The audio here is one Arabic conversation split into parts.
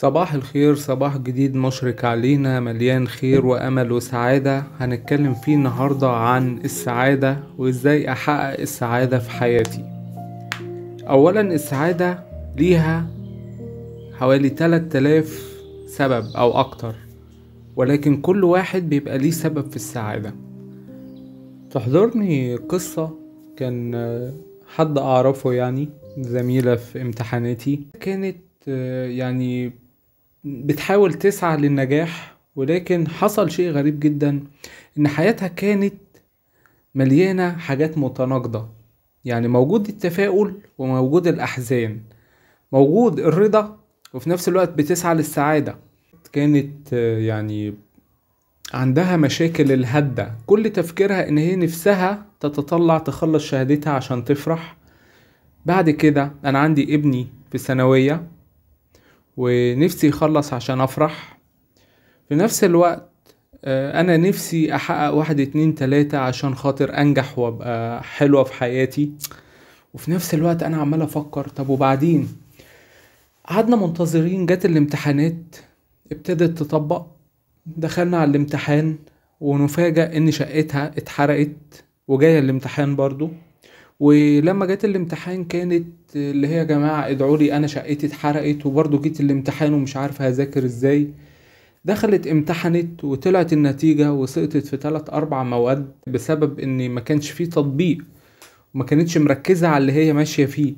صباح الخير صباح جديد مشرق علينا مليان خير وأمل وسعادة هنتكلم فيه النهاردة عن السعادة وإزاي أحقق السعادة في حياتي أولا السعادة ليها حوالي 3000 سبب أو أكتر ولكن كل واحد بيبقى ليه سبب في السعادة تحضرني قصة كان حد أعرفه يعني زميلة في امتحاناتي كانت آه، يعني بتحاول تسعى للنجاح ولكن حصل شيء غريب جدا ان حياتها كانت مليانة حاجات متناقضة يعني موجود التفاؤل وموجود الأحزان موجود الرضا وفي نفس الوقت بتسعى للسعادة كانت يعني عندها مشاكل الهدة كل تفكيرها ان هي نفسها تتطلع تخلص شهادتها عشان تفرح بعد كده انا عندي ابني في الثانوية ونفسي يخلص عشان أفرح في نفس الوقت آه، أنا نفسي أحقق واحد اتنين تلاتة عشان خاطر أنجح وأبقى حلوة في حياتي وفي نفس الوقت أنا عمال أفكر طب وبعدين قعدنا منتظرين جت الامتحانات ابتدت تطبق دخلنا على الامتحان ونفاجأ إن شقتها اتحرقت وجاية الامتحان برضو ولما جت الامتحان كانت اللي هي يا جماعه ادعوا لي انا شقتي اتحرقت وبرضه جيت الامتحان ومش عارفه هذاكر ازاي دخلت امتحنت وطلعت النتيجه وسقطت في 3 اربع مواد بسبب ان ما كانش فيه تطبيق وما كانتش مركزه على اللي هي ماشيه فيه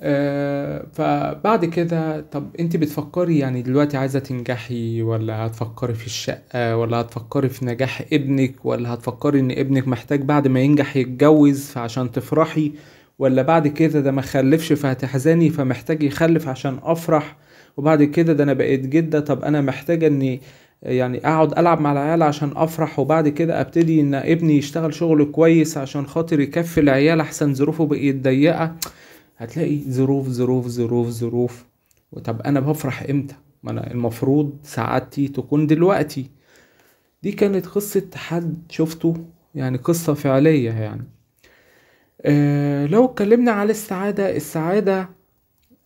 آه، فبعد كده طب انت بتفكري يعني دلوقتي عايزة تنجحي ولا هتفكري في الشقة ولا هتفكري في نجاح ابنك ولا هتفكري ان ابنك محتاج بعد ما ينجح يتجوز عشان تفرحي ولا بعد كده ده ما خلفش فهتحزني فمحتاج يخلف عشان افرح وبعد كده ده انا بقيت جدة طب انا محتاجة اني يعني اقعد العب مع العيال عشان افرح وبعد كده ابتدي ان ابني يشتغل شغل كويس عشان خاطر يكفي العيال احسن ظروفه بقيت ضيقة هتلاقي ظروف ظروف ظروف ظروف وطب انا بفرح امتى ما انا المفروض سعادتي تكون دلوقتي دي كانت قصة حد شفته يعني قصة فعلية يعني أه لو اتكلمنا على السعادة السعادة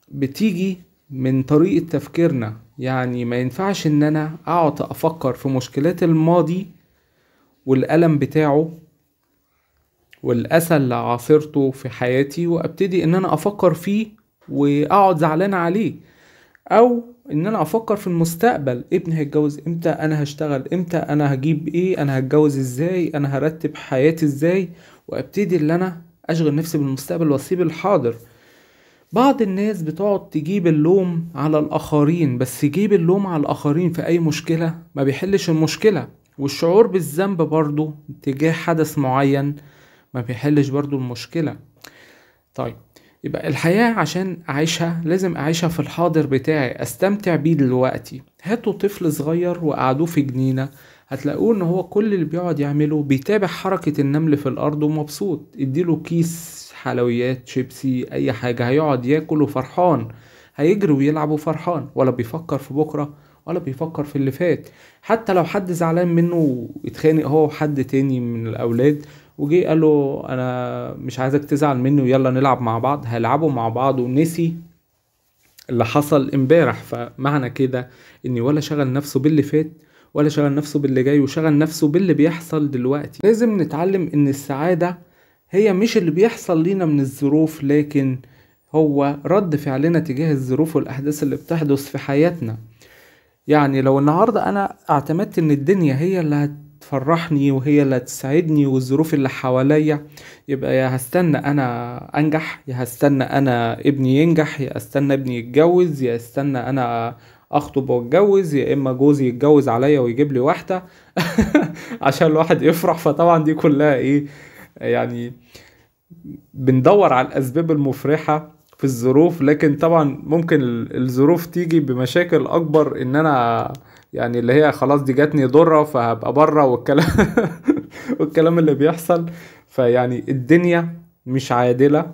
بتيجي من طريقة تفكيرنا يعني ما ينفعش ان انا اقعد افكر في مشكلات الماضي والألم بتاعه والأسى اللي عاصرته في حياتي وأبتدي إن أنا أفكر فيه وأقعد زعلان عليه أو إن أنا أفكر في المستقبل ابني هيتجوز إمتى أنا هشتغل إمتى أنا هجيب إيه أنا هتجوز إزاي أنا هرتب حياتي إزاي وأبتدي إن أنا أشغل نفسي بالمستقبل وأسيب الحاضر بعض الناس بتقعد تجيب اللوم على الآخرين بس يجيب اللوم على الآخرين في أي مشكلة ما بيحلش المشكلة والشعور بالذنب برضه تجاه حدث معين ما بيحلش برضو المشكلة طيب يبقى الحياة عشان أعيشها لازم أعيشها في الحاضر بتاعي أستمتع بيه دلوقتي هاتوا طفل صغير وقعدوه في جنينة هتلاقوه إن هو كل اللي بيقعد يعمله بيتابع حركة النمل في الأرض ومبسوط اديله كيس حلويات شيبسي أي حاجة هيقعد ياكل وفرحان هيجري ويلعب وفرحان ولا بيفكر في بكرة ولا بيفكر في اللي فات حتى لو حد زعلان منه واتخانق هو وحد تاني من الأولاد وجي قال له انا مش عايزك تزعل مني ويلا نلعب مع بعض هيلعبوا مع بعض ونسي اللي حصل امبارح فمعنى كده اني ولا شغل نفسه باللي فات ولا شغل نفسه باللي جاي وشغل نفسه باللي بيحصل دلوقتي لازم نتعلم ان السعادة هي مش اللي بيحصل لينا من الظروف لكن هو رد فعلنا تجاه الظروف والاحداث اللي بتحدث في حياتنا يعني لو النهاردة انا اعتمدت ان الدنيا هي اللي هت تفرحني وهي اللي هتسعدني والظروف اللي حواليا يبقى يا هستنى انا انجح يا هستنى انا ابني ينجح يا استنى ابني يتجوز يا استنى انا اخطب واتجوز يا اما جوزي يتجوز عليا ويجيب لي واحده عشان الواحد يفرح فطبعا دي كلها ايه يعني بندور على الاسباب المفرحه في الظروف لكن طبعا ممكن الظروف تيجي بمشاكل اكبر ان انا يعني اللي هي خلاص دي جاتني ضره فهبقى بره والكلام والكلام اللي بيحصل فيعني الدنيا مش عادله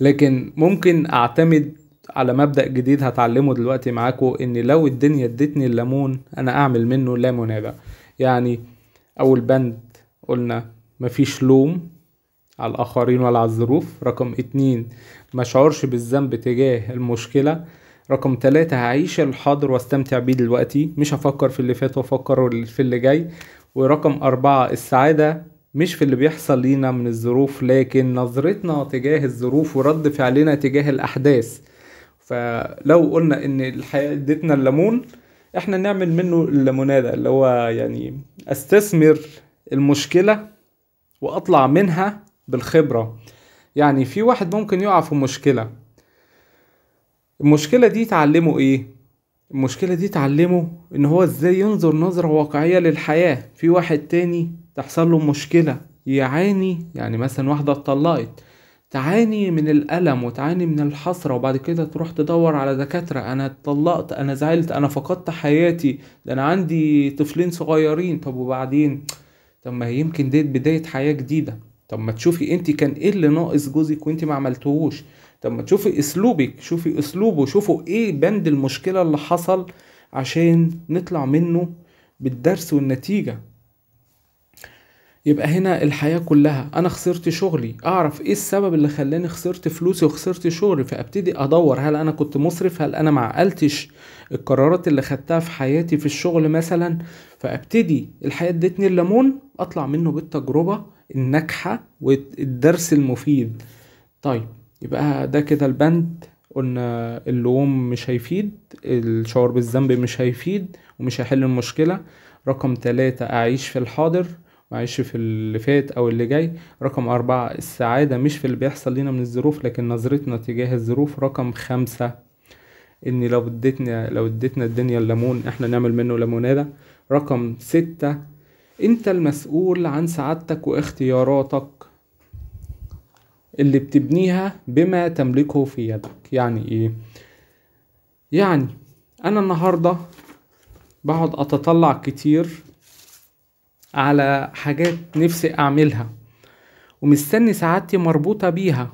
لكن ممكن اعتمد على مبدا جديد هتعلمه دلوقتي معاكم ان لو الدنيا ادتني الليمون انا اعمل منه ليموناده يعني اول بند قلنا مفيش لوم على الآخرين ولا على الظروف رقم اتنين مشعرش بالذنب تجاه المشكلة رقم ثلاثة هعيش الحاضر واستمتع بيه دلوقتي مش هفكر في اللي فات وافكر في اللي جاي ورقم أربعة السعادة مش في اللي بيحصل لينا من الظروف لكن نظرتنا تجاه الظروف ورد فعلنا تجاه الأحداث فلو قلنا إن الحياة ادتنا الليمون احنا نعمل منه الليمونادة اللي هو يعني استثمر المشكلة واطلع منها بالخبرة يعني في واحد ممكن يقع في مشكلة المشكلة دي تعلمه ايه؟ المشكلة دي تعلمه ان هو ازاي ينظر نظرة واقعية للحياة في واحد تاني تحصل له مشكلة يعاني يعني مثلا واحدة اتطلقت تعاني من الألم وتعاني من الحسرة وبعد كده تروح تدور على دكاترة أنا اتطلقت أنا زعلت أنا فقدت حياتي ده أنا عندي طفلين صغيرين طب وبعدين طب ما يمكن ديت بداية حياة جديدة طب ما تشوفي انت كان ايه اللي ناقص جوزك وانت ما عملتهوش طب ما تشوفي اسلوبك شوفي اسلوبه شوفوا ايه بند المشكله اللي حصل عشان نطلع منه بالدرس والنتيجه يبقى هنا الحياة كلها أنا خسرت شغلي أعرف إيه السبب اللي خلاني خسرت فلوسي وخسرت شغلي فأبتدي أدور هل أنا كنت مسرف هل أنا معقلتش القرارات اللي خدتها في حياتي في الشغل مثلا فأبتدي الحياة ادتني الليمون أطلع منه بالتجربة الناجحة والدرس المفيد طيب يبقى ده كده البند قلنا اللوم مش هيفيد الشعور بالذنب مش هيفيد ومش هيحل المشكلة رقم تلاتة أعيش في الحاضر وأعيش في اللي فات أو اللي جاي رقم أربعة السعادة مش في اللي بيحصل لنا من الظروف لكن نظرتنا تجاه الظروف رقم خمسة إن لو اديتنا لو اديتنا الدنيا الليمون إحنا نعمل منه ليمونادة رقم ستة أنت المسؤول عن سعادتك واختياراتك اللي بتبنيها بما تملكه في يدك يعني ايه يعني انا النهارده بقعد اتطلع كتير على حاجات نفسي اعملها ومستني سعادتي مربوطة بيها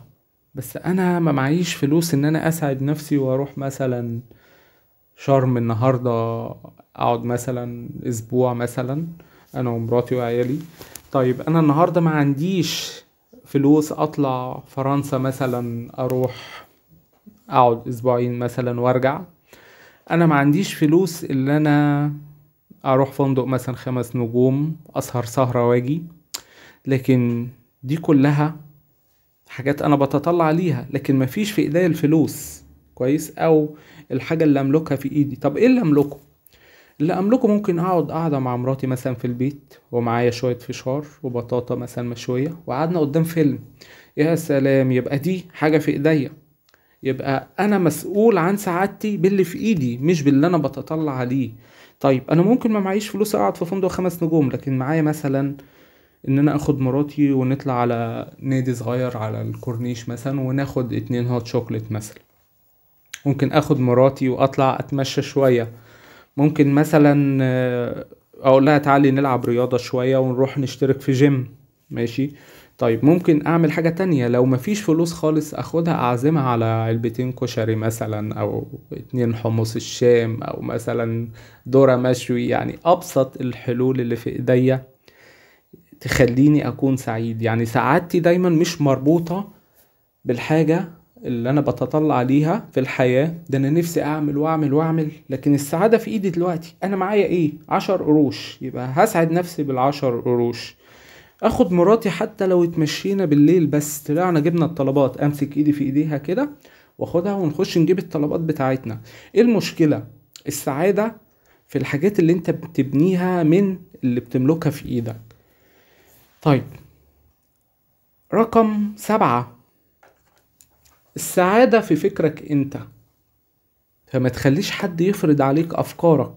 بس انا ما معيش فلوس ان انا اسعد نفسي واروح مثلا شرم النهاردة اقعد مثلا اسبوع مثلا انا ومراتي وعيالي طيب انا النهاردة ما عنديش فلوس اطلع فرنسا مثلا اروح اقعد اسبوعين مثلا وارجع انا ما عنديش فلوس ان انا اروح فندق مثلا خمس نجوم اسهر سهرة واجي لكن دي كلها حاجات انا بتطلع ليها لكن مفيش في ايديا الفلوس كويس او الحاجة اللي املكها في ايدي طب ايه اللي املكه اللي املكه ممكن اقعد قاعده مع مراتي مثلا في البيت ومعايا شويه فشار وبطاطا مثلا مشويه وقعدنا قدام فيلم يا سلام يبقى دي حاجه في ايديا يبقى انا مسؤول عن سعادتي باللي في ايدي مش باللي انا بتطلع عليه طيب انا ممكن ما معيش فلوس اقعد في فندق خمس نجوم لكن معايا مثلا ان انا اخد مراتي ونطلع على نادي صغير على الكورنيش مثلا وناخد اتنين هوت شوكليت مثلا ممكن اخد مراتي واطلع اتمشى شويه ممكن مثلا آه، اقول لها تعالي نلعب رياضه شويه ونروح نشترك في جيم ماشي طيب ممكن اعمل حاجه تانية لو مفيش فلوس خالص اخدها اعزمها على علبتين كشري مثلا او اتنين حمص الشام او مثلا دورة مشوي يعني ابسط الحلول اللي في ايديا تخليني اكون سعيد يعني سعادتي دايما مش مربوطه بالحاجه اللي انا بتطلع ليها في الحياه ده انا نفسي اعمل واعمل واعمل لكن السعاده في ايدي دلوقتي انا معايا ايه عشر قروش يبقى هسعد نفسي بالعشر قروش اخد مراتي حتى لو اتمشينا بالليل بس طلعنا جبنا الطلبات امسك ايدي في ايديها كده واخدها ونخش نجيب الطلبات بتاعتنا ايه المشكله السعاده في الحاجات اللي انت بتبنيها من اللي بتملكها في ايدك طيب رقم سبعة السعادة في فكرك انت فما تخليش حد يفرض عليك افكارك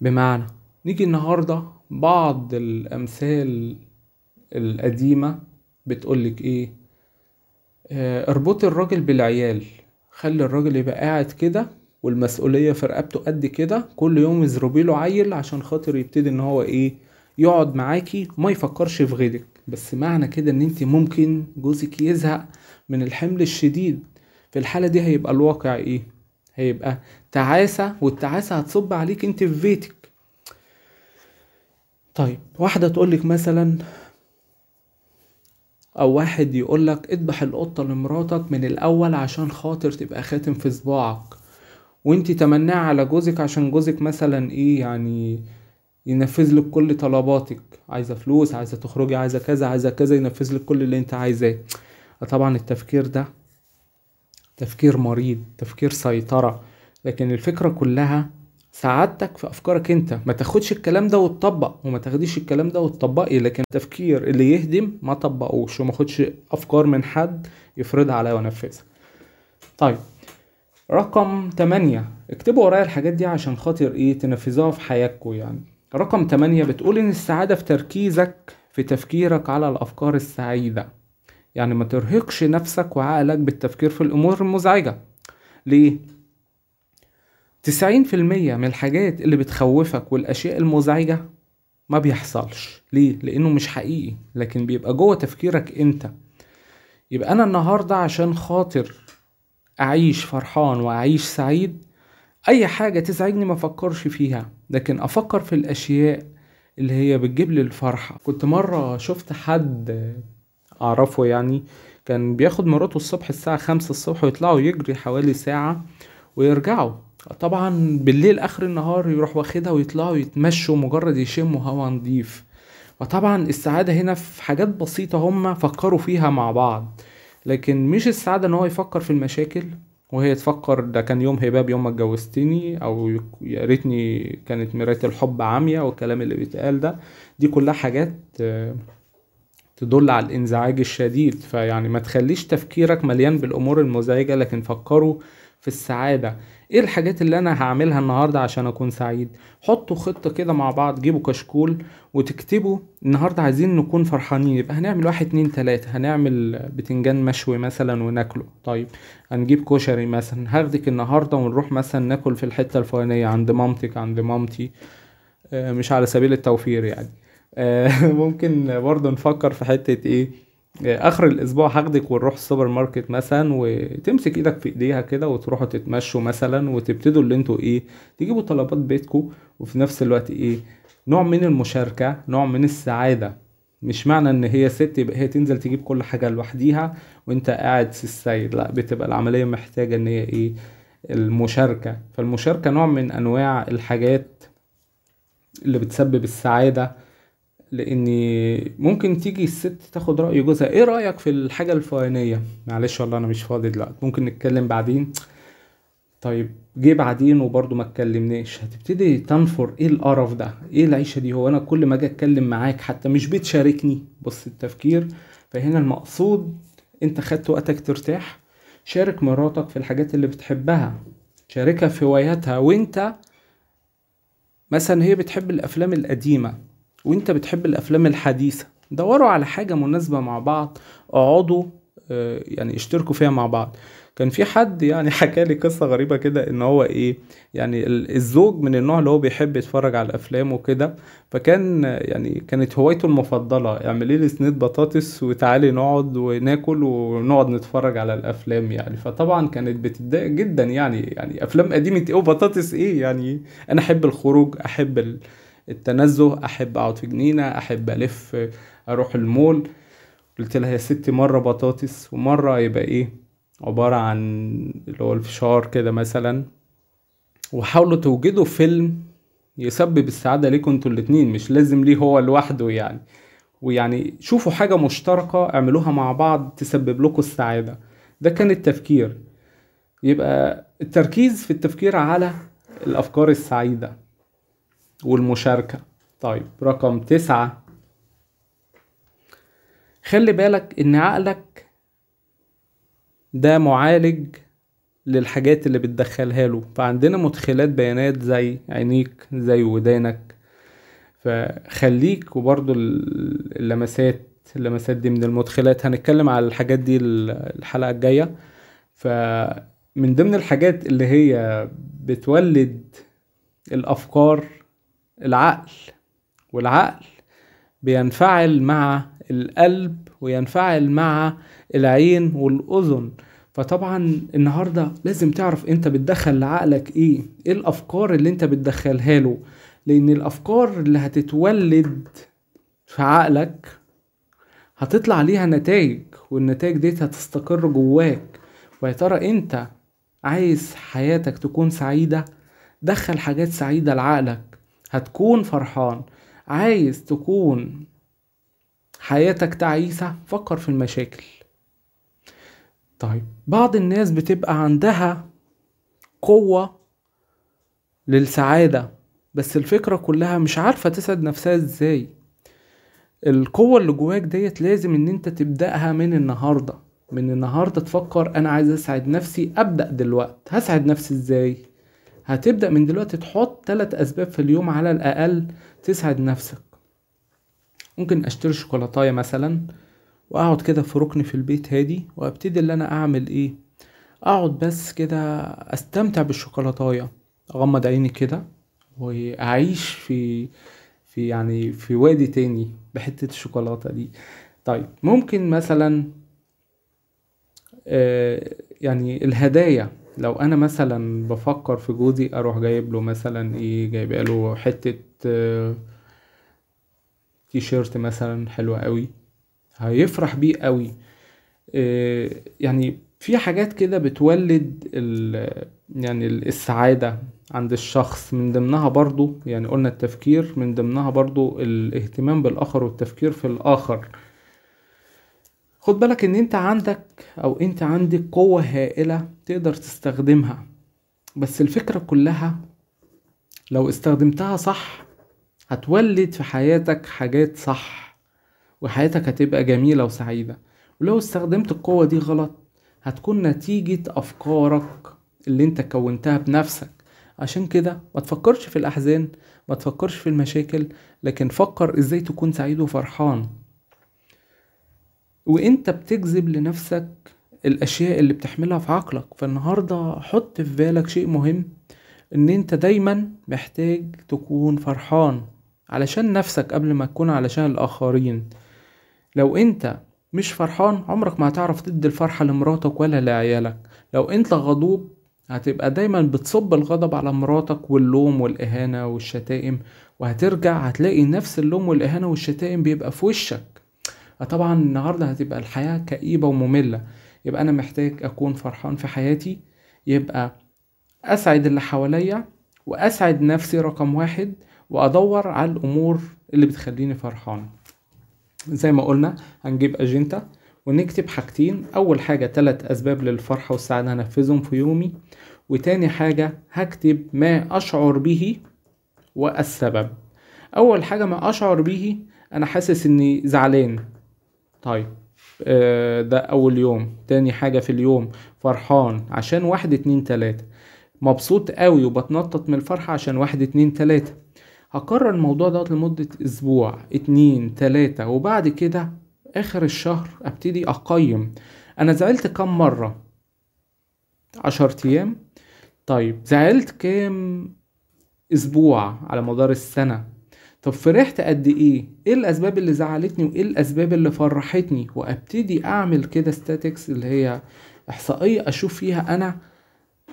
بمعنى نيجي النهاردة بعض الامثال القديمة بتقولك ايه اربط آه، اربطي الراجل بالعيال خلي الراجل يبقى قاعد كده والمسؤولية في رقبته قد كده كل يوم يزربي له عيل عشان خاطر يبتدي ان هو ايه يقعد معاكي ما يفكرش في غيرك بس معنى كده ان انت ممكن جوزك يزهق من الحمل الشديد في الحالة دي هيبقى الواقع ايه هيبقى تعاسة والتعاسة هتصب عليك انت في بيتك طيب واحدة تقولك مثلا او واحد يقولك اذبح القطة لمراتك من الاول عشان خاطر تبقى خاتم في صباعك وانت تمناه على جوزك عشان جوزك مثلا ايه يعني ينفذ لك كل طلباتك عايزه فلوس عايزه تخرجي عايزه كذا عايزه كذا ينفذ لك كل اللي انت عايزاه طبعا التفكير ده تفكير مريض تفكير سيطره لكن الفكره كلها سعادتك في افكارك انت ما تاخدش الكلام ده وتطبق وما تاخديش الكلام ده وتطبقي لكن التفكير اللي يهدم ما طبقوش وما خدش افكار من حد يفرضها عليا وانفذها طيب رقم 8 اكتبوا ورايا الحاجات دي عشان خاطر ايه تنفذوها في حياتكم يعني رقم 8 بتقول ان السعادة في تركيزك في تفكيرك على الافكار السعيدة يعني ما ترهقش نفسك وعقلك بالتفكير في الامور المزعجة ليه؟ تسعين في المية من الحاجات اللي بتخوفك والاشياء المزعجة ما بيحصلش ليه؟ لانه مش حقيقي لكن بيبقى جوه تفكيرك انت يبقى انا النهاردة عشان خاطر اعيش فرحان واعيش سعيد اي حاجة تزعجني ما افكرش فيها لكن افكر في الاشياء اللي هي بتجيب لي الفرحة كنت مرة شفت حد اعرفه يعني كان بياخد مراته الصبح الساعة خمسة الصبح ويطلعوا يجري حوالي ساعة ويرجعوا طبعا بالليل اخر النهار يروح واخدها ويطلعوا يتمشوا مجرد يشموا هوا نضيف وطبعا السعادة هنا في حاجات بسيطة هما فكروا فيها مع بعض لكن مش السعادة ان هو يفكر في المشاكل وهي تفكر ده كان يوم هباب يوم ما اتجوزتني او يا ريتني كانت مرايه الحب عاميه والكلام اللي بيتقال ده دي كلها حاجات آه، تدل على الانزعاج الشديد فيعني ما تخليش تفكيرك مليان بالامور المزعجه لكن فكره في السعاده ايه الحاجات اللي انا هعملها النهارده عشان اكون سعيد حطوا خطه كده مع بعض جيبوا كشكول وتكتبوا النهارده عايزين نكون فرحانين يبقى هنعمل واحد اتنين تلاته هنعمل بتنجان مشوي مثلا وناكله طيب هنجيب كشري مثلا هاخدك النهارده ونروح مثلا ناكل في الحته الفلانيه عند مامتك عند مامتي آه، مش على سبيل التوفير يعني آه، ممكن برضه نفكر في حته ايه اخر الاسبوع هاخدك ونروح السوبر ماركت مثلا وتمسك ايدك في ايديها كده وتروحوا تتمشوا مثلا وتبتدوا اللي انتوا ايه تجيبوا طلبات بيتكم وفي نفس الوقت ايه نوع من المشاركه نوع من السعاده مش معنى ان هي ست يبقى هي تنزل تجيب كل حاجه لوحديها وانت قاعد في السيد لا بتبقى العمليه محتاجه ان هي ايه المشاركه فالمشاركه نوع من انواع الحاجات اللي بتسبب السعاده لان ممكن تيجي الست تاخد راي جوزها ايه رايك في الحاجه الفلانيه معلش والله انا مش فاضي دلوقتي ممكن نتكلم بعدين طيب جه بعدين وبرضه ما اتكلمناش هتبتدي تنفر ايه القرف ده ايه العيشه دي هو انا كل ما اجي اتكلم معاك حتى مش بتشاركني بص التفكير فهنا المقصود انت خدت وقتك ترتاح شارك مراتك في الحاجات اللي بتحبها شاركها في هواياتها وانت مثلا هي بتحب الافلام القديمه وانت بتحب الافلام الحديثه دوروا على حاجه مناسبه مع بعض اقعدوا آه، يعني اشتركوا فيها مع بعض كان في حد يعني حكى لي قصه غريبه كده ان هو ايه يعني الزوج من النوع اللي هو بيحب يتفرج على الافلام وكده فكان يعني كانت هوايته المفضله اعملي لي صينيه بطاطس وتعالي نقعد وناكل ونقعد نتفرج على الافلام يعني فطبعا كانت بتضايق جدا يعني يعني افلام قديمه ايه وبطاطس ايه يعني انا احب الخروج احب التنزه احب اقعد في جنينه احب الف اروح المول قلت لها يا ستي مره بطاطس ومره يبقى ايه عباره عن اللي هو الفشار كده مثلا وحاولوا توجدوا فيلم يسبب السعاده ليكم انتوا الاتنين مش لازم ليه هو لوحده يعني ويعني شوفوا حاجه مشتركه اعملوها مع بعض تسبب لكم السعاده ده كان التفكير يبقى التركيز في التفكير على الافكار السعيده والمشاركة طيب رقم تسعة خلي بالك ان عقلك ده معالج للحاجات اللي بتدخلها له فعندنا مدخلات بيانات زي عينيك زي ودانك فخليك وبرضو اللمسات اللمسات دي من المدخلات هنتكلم على الحاجات دي الحلقة الجاية فمن ضمن الحاجات اللي هي بتولد الأفكار العقل والعقل بينفعل مع القلب وينفعل مع العين والأذن فطبعا النهاردة لازم تعرف انت بتدخل لعقلك ايه ايه الافكار اللي انت بتدخلها له لان الافكار اللي هتتولد في عقلك هتطلع ليها نتائج والنتائج دي هتستقر جواك ويا ترى انت عايز حياتك تكون سعيدة دخل حاجات سعيدة لعقلك هتكون فرحان عايز تكون حياتك تعيسة فكر في المشاكل طيب بعض الناس بتبقى عندها قوة للسعادة بس الفكرة كلها مش عارفة تسعد نفسها ازاي القوة اللي جواك ديت لازم ان انت تبدأها من النهاردة من النهاردة تفكر انا عايز اسعد نفسي ابدأ دلوقت هسعد نفسي ازاي هتبدأ من دلوقتي تحط تلات أسباب في اليوم على الأقل تسعد نفسك ممكن أشتري شوكولاتاية مثلا وأقعد كده في ركن في البيت هادي وأبتدي اللي أنا أعمل إيه أقعد بس كده أستمتع بالشوكولاتاية أغمض عيني كده وأعيش في في يعني في وادي تاني بحتة الشوكولاتة دي طيب ممكن مثلا آه يعني الهدايا لو انا مثلا بفكر في جوزي اروح جايب له مثلا ايه جايب له حتة آه، تيشيرت مثلا حلوة قوي هيفرح بيه قوي آه، يعني في حاجات كده بتولد يعني السعادة عند الشخص من ضمنها برضو يعني قلنا التفكير من ضمنها برضو الاهتمام بالآخر والتفكير في الآخر خد بالك ان انت عندك او انت عندك قوة هائلة تقدر تستخدمها بس الفكرة كلها لو استخدمتها صح هتولد في حياتك حاجات صح وحياتك هتبقى جميلة وسعيدة ولو استخدمت القوة دي غلط هتكون نتيجة أفكارك اللي انت كونتها بنفسك عشان كده ما تفكرش في الأحزان ما تفكرش في المشاكل لكن فكر ازاي تكون سعيد وفرحان وانت بتجذب لنفسك الاشياء اللي بتحملها في عقلك فالنهارده حط في بالك شيء مهم ان انت دايما محتاج تكون فرحان علشان نفسك قبل ما تكون علشان الاخرين لو انت مش فرحان عمرك ما هتعرف تدي الفرحة لمراتك ولا لعيالك لو انت غضوب هتبقى دايما بتصب الغضب على مراتك واللوم والإهانة والشتائم وهترجع هتلاقي نفس اللوم والإهانة والشتائم بيبقى في وشك طبعا النهارده هتبقى الحياه كئيبه وممله يبقى انا محتاج اكون فرحان في حياتي يبقى اسعد اللي حواليا واسعد نفسي رقم واحد وادور على الامور اللي بتخليني فرحان زي ما قلنا هنجيب اجنده ونكتب حاجتين اول حاجه تلات اسباب للفرحه والسعاده هنفذهم في يومي وتاني حاجه هكتب ما اشعر به والسبب اول حاجه ما اشعر به انا حاسس اني زعلان طيب آه ده اول يوم تاني حاجة في اليوم فرحان عشان واحد اتنين تلاتة مبسوط قوي وبتنطط من الفرحة عشان واحد اتنين تلاتة هكرر الموضوع دوت لمدة اسبوع اتنين تلاتة وبعد كده اخر الشهر ابتدي اقيم انا زعلت كم مرة عشر ايام طيب زعلت كام اسبوع على مدار السنة طب فرحت قد ايه ايه الاسباب اللي زعلتني وايه الاسباب اللي فرحتني وابتدي اعمل كده ستاتكس اللي هي احصائيه اشوف فيها انا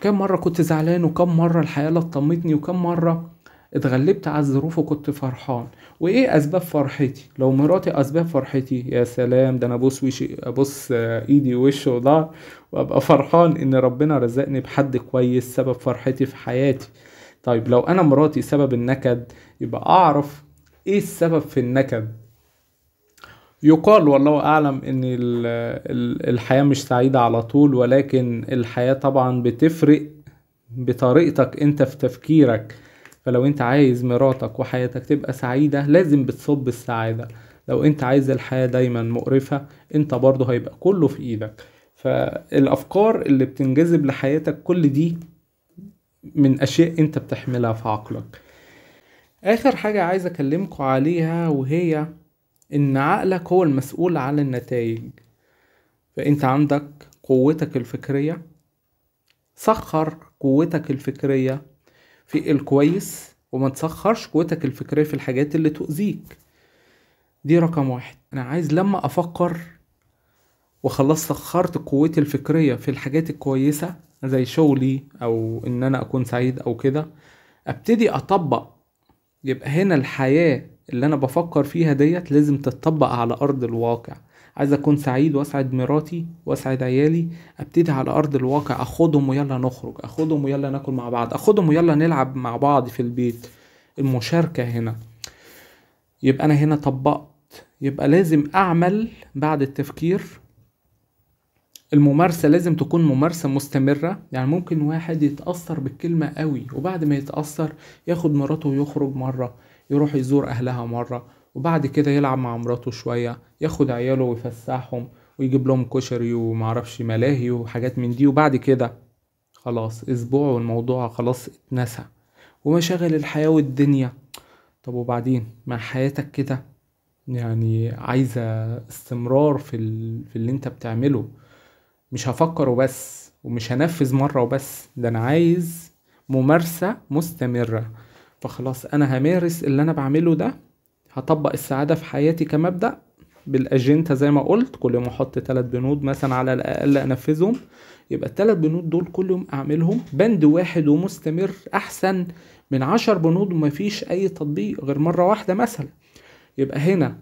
كم مره كنت زعلان وكم مره الحياه لطمتني وكم مره اتغلبت على الظروف وكنت فرحان وايه اسباب فرحتي لو مراتي اسباب فرحتي يا سلام ده انا ابص وشي ابص آه، ايدي ووش وضهر وابقى فرحان ان ربنا رزقني بحد كويس سبب فرحتي في حياتي طيب لو انا مراتي سبب النكد يبقى اعرف ايه السبب في النكد يقال والله اعلم ان الحياه مش سعيده على طول ولكن الحياه طبعا بتفرق بطريقتك انت في تفكيرك فلو انت عايز مراتك وحياتك تبقى سعيده لازم بتصب السعاده لو انت عايز الحياه دايما مقرفه انت برضه هيبقى كله في ايدك فالافكار اللي بتنجذب لحياتك كل دي من اشياء انت بتحملها في عقلك اخر حاجة عايز اكلمكم عليها وهي ان عقلك هو المسؤول عن النتائج فانت عندك قوتك الفكرية سخر قوتك الفكرية في الكويس وما تسخرش قوتك الفكرية في الحاجات اللي تؤذيك دي رقم واحد انا عايز لما افكر وخلاص سخرت قوتي الفكرية في الحاجات الكويسة زي شغلي او ان انا اكون سعيد او كده ابتدي اطبق يبقى هنا الحياة اللي انا بفكر فيها ديت لازم تتطبق على ارض الواقع عايز اكون سعيد واسعد مراتي واسعد عيالي ابتدي على ارض الواقع اخدهم ويلا نخرج اخدهم ويلا ناكل مع بعض اخدهم ويلا نلعب مع بعض في البيت المشاركة هنا يبقى انا هنا طبقت يبقى لازم اعمل بعد التفكير الممارسة لازم تكون ممارسة مستمرة يعني ممكن واحد يتأثر بالكلمة قوي وبعد ما يتأثر ياخد مراته ويخرج مرة يروح يزور أهلها مرة وبعد كده يلعب مع مراته شوية ياخد عياله ويفسحهم ويجيب لهم كشري ومعرفش ملاهي وحاجات من دي وبعد كده خلاص أسبوع والموضوع خلاص اتنسى ومشاغل الحياة والدنيا طب وبعدين مع حياتك كده يعني عايزة استمرار في, ال... في اللي انت بتعمله مش هفكر وبس ومش هنفذ مرة وبس ده أنا عايز ممارسة مستمرة فخلاص أنا همارس اللي أنا بعمله ده هطبق السعادة في حياتي كمبدأ بالاجنته زي ما قلت كل يوم احط ثلاث بنود مثلا على الاقل انفذهم يبقى الثلاث بنود دول كل يوم اعملهم بند واحد ومستمر احسن من عشر بنود ومفيش اي تطبيق غير مره واحده مثلا يبقى هنا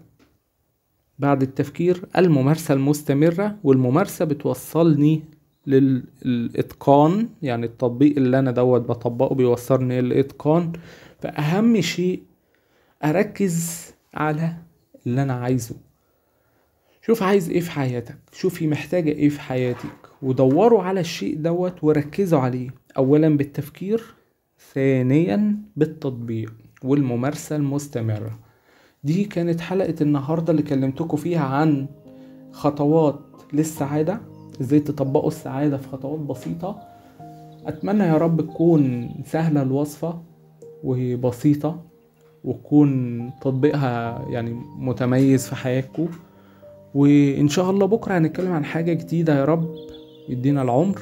بعد التفكير الممارسة المستمرة والممارسة بتوصلني للإتقان يعني التطبيق اللي أنا دوت بطبقه بيوصلني للإتقان فأهم شيء أركز على اللي أنا عايزه شوف عايز إيه في حياتك شوفي محتاجة إيه في حياتك ودوروا على الشيء دوت وركزوا عليه أولا بالتفكير ثانيا بالتطبيق والممارسة المستمرة دي كانت حلقة النهاردة اللي كلمتكم فيها عن خطوات للسعادة ازاي تطبقوا السعادة في خطوات بسيطة أتمنى يا رب تكون سهلة الوصفة وبسيطة وتكون تطبيقها يعني متميز في حياتكم وإن شاء الله بكرة هنتكلم عن حاجة جديدة يا رب يدينا العمر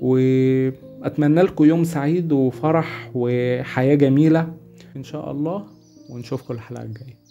وأتمنى لكم يوم سعيد وفرح وحياة جميلة إن شاء الله ونشوفكم الحلقه الجايه